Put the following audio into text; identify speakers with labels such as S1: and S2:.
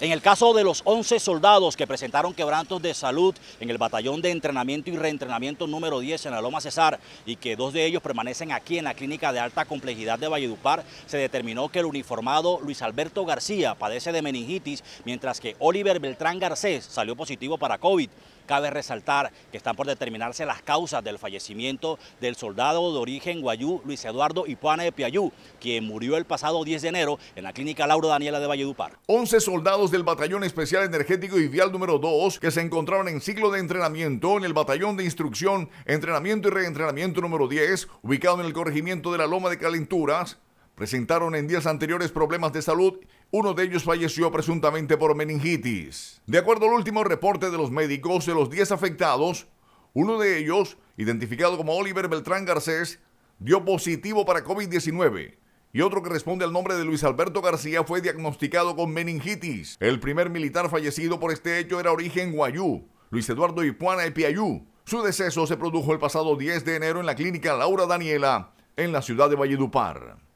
S1: En el caso de los 11 soldados que presentaron quebrantos de salud en el batallón de entrenamiento y reentrenamiento número 10 en la Loma Cesar y que dos de ellos permanecen aquí en la clínica de alta complejidad de Valledupar, se determinó que el uniformado Luis Alberto García padece de meningitis, mientras que Oliver Beltrán Garcés salió positivo para COVID. Cabe resaltar que están por determinarse las causas del fallecimiento del soldado de origen guayú Luis Eduardo Ipuana de Piayú, quien murió el pasado 10 de enero en la clínica Lauro Daniela de Valledupar.
S2: 11 soldados del Batallón Especial Energético y Vial número 2 que se encontraban en ciclo de entrenamiento en el Batallón de Instrucción, Entrenamiento y Reentrenamiento número 10, ubicado en el corregimiento de la Loma de Calenturas, presentaron en días anteriores problemas de salud. Uno de ellos falleció presuntamente por meningitis. De acuerdo al último reporte de los médicos, de los 10 afectados, uno de ellos, identificado como Oliver Beltrán Garcés, dio positivo para COVID-19 y otro que responde al nombre de Luis Alberto García fue diagnosticado con meningitis. El primer militar fallecido por este hecho era origen guayú, Luis Eduardo Ipuana Epiayú. Su deceso se produjo el pasado 10 de enero en la clínica Laura Daniela, en la ciudad de Valledupar.